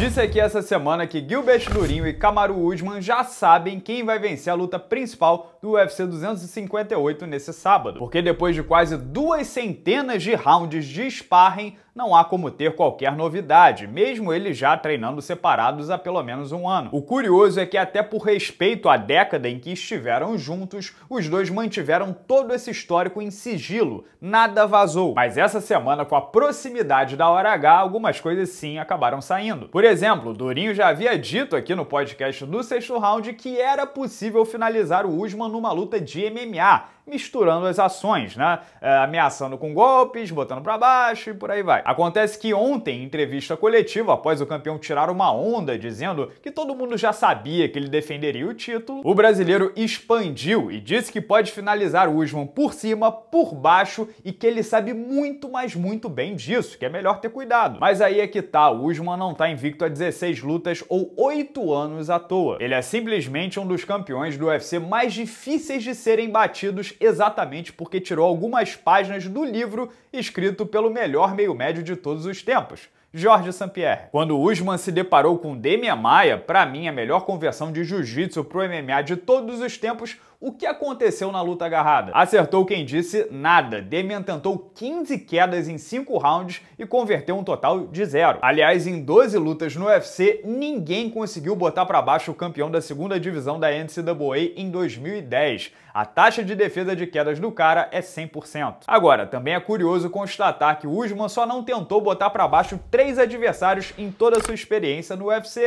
Disse aqui essa semana que Gilbert Durinho e Kamaru Usman já sabem quem vai vencer a luta principal do UFC 258 nesse sábado, porque depois de quase duas centenas de rounds de sparring, não há como ter qualquer novidade, mesmo eles já treinando separados há pelo menos um ano. O curioso é que até por respeito à década em que estiveram juntos, os dois mantiveram todo esse histórico em sigilo, nada vazou. Mas essa semana, com a proximidade da hora H, algumas coisas sim acabaram saindo. Por exemplo, Durinho já havia dito aqui no podcast do sexto round que era possível finalizar o Usman numa luta de MMA, misturando as ações, né? É, ameaçando com golpes, botando para baixo e por aí vai. Acontece que ontem, em entrevista coletiva, após o campeão tirar uma onda dizendo que todo mundo já sabia que ele defenderia o título, o brasileiro expandiu e disse que pode finalizar o Usman por cima, por baixo e que ele sabe muito, mas muito bem disso, que é melhor ter cuidado. Mas aí é que tá, o Usman não tá invicto a 16 lutas ou 8 anos à toa. Ele é simplesmente um dos campeões do UFC mais difíceis de serem batidos exatamente porque tirou algumas páginas do livro escrito pelo melhor meio-médio de todos os tempos. Jorge Sampierre. Quando Usman se deparou com Demian Maia, para mim a melhor conversão de jiu-jitsu pro MMA de todos os tempos o que aconteceu na luta agarrada? Acertou quem disse nada. Demian tentou 15 quedas em 5 rounds e converteu um total de zero. Aliás, em 12 lutas no UFC, ninguém conseguiu botar para baixo o campeão da segunda divisão da NCAA em 2010. A taxa de defesa de quedas do cara é 100%. Agora, também é curioso constatar que o Usman só não tentou botar para baixo três adversários em toda a sua experiência no UFC.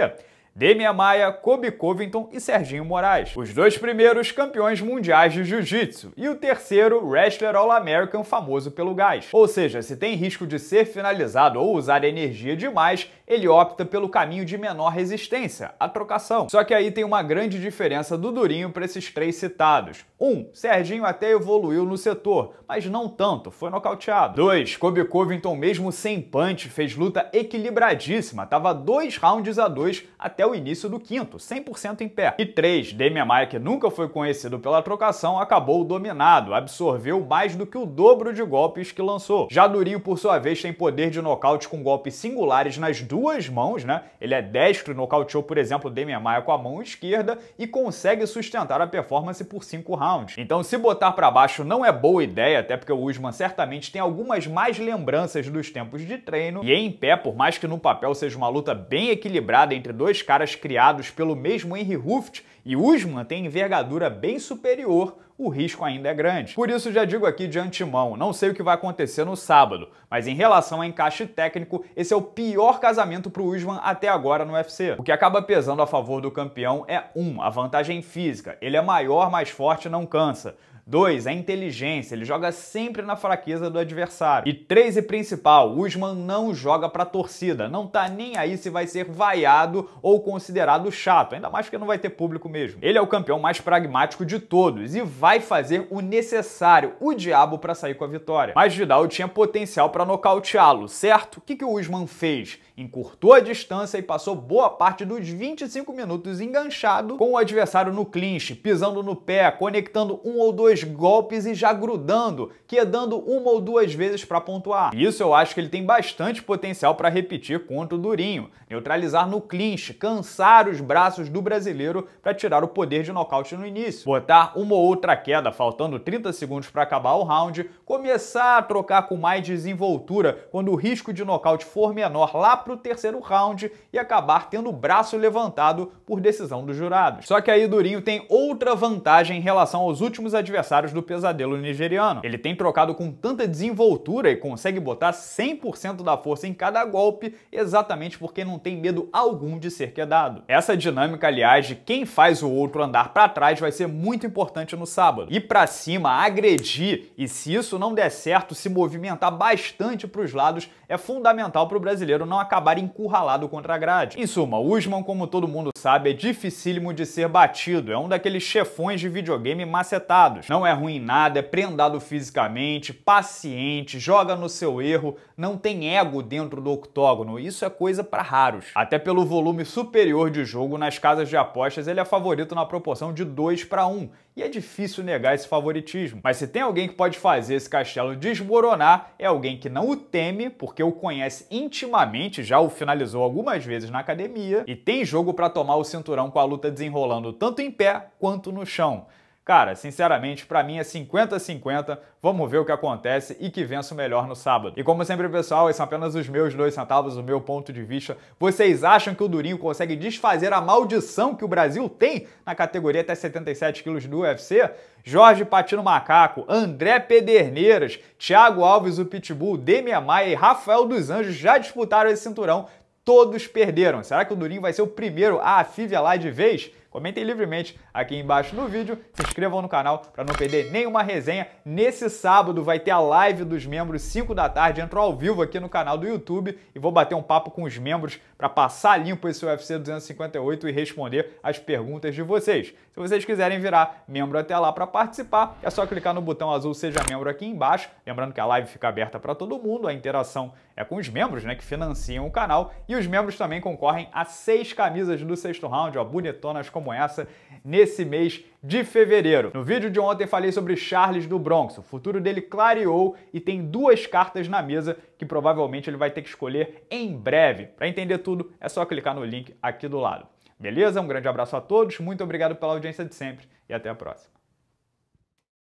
Demian Maia, Kobe Covington e Serginho Moraes, os dois primeiros campeões mundiais de jiu-jitsu, e o terceiro, wrestler All-American famoso pelo gás. Ou seja, se tem risco de ser finalizado ou usar energia demais, ele opta pelo caminho de menor resistência, a trocação. Só que aí tem uma grande diferença do Durinho para esses três citados. 1. Um, Serginho até evoluiu no setor, mas não tanto, foi nocauteado. 2. Kobe Covington, mesmo sem punch, fez luta equilibradíssima, tava dois rounds a dois até até o início do quinto, 100% em pé. E 3. Damian Maia, que nunca foi conhecido pela trocação, acabou dominado, absorveu mais do que o dobro de golpes que lançou. Já Durinho, por sua vez, tem poder de nocaute com golpes singulares nas duas mãos, né? Ele é destro, nocauteou, por exemplo, Damian Maia com a mão esquerda e consegue sustentar a performance por 5 rounds. Então, se botar para baixo não é boa ideia, até porque o Usman certamente tem algumas mais lembranças dos tempos de treino, e em pé, por mais que no papel seja uma luta bem equilibrada entre dois caras, caras criados pelo mesmo Henry Ruft e Usman têm envergadura bem superior o risco ainda é grande. Por isso já digo aqui de antemão, não sei o que vai acontecer no sábado, mas em relação a encaixe técnico, esse é o pior casamento para o Usman até agora no UFC. O que acaba pesando a favor do campeão é 1. Um, a vantagem física. Ele é maior, mais forte, não cansa. 2. A inteligência, ele joga sempre na fraqueza do adversário. E 3. E principal, Usman não joga pra torcida, não tá nem aí se vai ser vaiado ou considerado chato, ainda mais porque não vai ter público mesmo. Ele é o campeão mais pragmático de todos e vai fazer o necessário, o diabo, para sair com a vitória. Mas Vidal tinha potencial para nocauteá-lo, certo? O que, que o Usman fez? Encurtou a distância e passou boa parte dos 25 minutos enganchado com o adversário no clinch, pisando no pé, conectando um ou dois golpes e já grudando, quedando uma ou duas vezes para pontuar. Isso eu acho que ele tem bastante potencial para repetir contra o Durinho, neutralizar no clinch, cansar os braços do brasileiro para tirar o poder de nocaute no início, botar uma ou outra a queda, faltando 30 segundos para acabar o round, começar a trocar com mais desenvoltura quando o risco de nocaute for menor lá para o terceiro round e acabar tendo o braço levantado por decisão dos jurados. Só que aí Durinho tem outra vantagem em relação aos últimos adversários do pesadelo nigeriano. Ele tem trocado com tanta desenvoltura e consegue botar 100% da força em cada golpe, exatamente porque não tem medo algum de ser quedado. Essa dinâmica, aliás, de quem faz o outro andar para trás vai ser muito importante no sábado sábado. E para cima, agredir e se isso não der certo, se movimentar bastante para os lados é fundamental para o brasileiro não acabar encurralado contra a grade. Em suma, o Usman, como todo mundo sabe, é dificílimo de ser batido, é um daqueles chefões de videogame macetados. Não é ruim em nada, é prendado fisicamente, paciente, joga no seu erro, não tem ego dentro do octógono, isso é coisa para raros. Até pelo volume superior de jogo nas casas de apostas, ele é favorito na proporção de 2 para 1, e é difícil difícil negar esse favoritismo. Mas se tem alguém que pode fazer esse castelo desmoronar, é alguém que não o teme, porque o conhece intimamente, já o finalizou algumas vezes na academia, e tem jogo para tomar o cinturão com a luta desenrolando tanto em pé quanto no chão. Cara, sinceramente, para mim é 50-50. Vamos ver o que acontece e que vença o melhor no sábado. E como sempre, pessoal, esses são apenas os meus dois centavos, o meu ponto de vista. Vocês acham que o Durinho consegue desfazer a maldição que o Brasil tem na categoria até 77 quilos do UFC? Jorge Patino Macaco, André Pederneiras, Thiago Alves, o Pitbull, Demian Maia e Rafael dos Anjos já disputaram esse cinturão. Todos perderam. Será que o Durinho vai ser o primeiro a afivelar de vez? Comentem livremente aqui embaixo no vídeo, se inscrevam no canal para não perder nenhuma resenha. Nesse sábado vai ter a live dos membros 5 da tarde, entro ao vivo aqui no canal do YouTube e vou bater um papo com os membros para passar limpo esse UFC 258 e responder as perguntas de vocês. Se vocês quiserem virar membro até lá para participar, é só clicar no botão azul seja membro aqui embaixo, lembrando que a live fica aberta para todo mundo, a interação é com os membros né, que financiam o canal e os membros também concorrem a seis camisas do sexto round, ó, bonitonas como essa, nesse mês de fevereiro. No vídeo de ontem falei sobre Charles do Bronx, o futuro dele clareou e tem duas cartas na mesa que provavelmente ele vai ter que escolher em breve. Para entender tudo, é só clicar no link aqui do lado. Beleza? Um grande abraço a todos, muito obrigado pela audiência de sempre e até a próxima.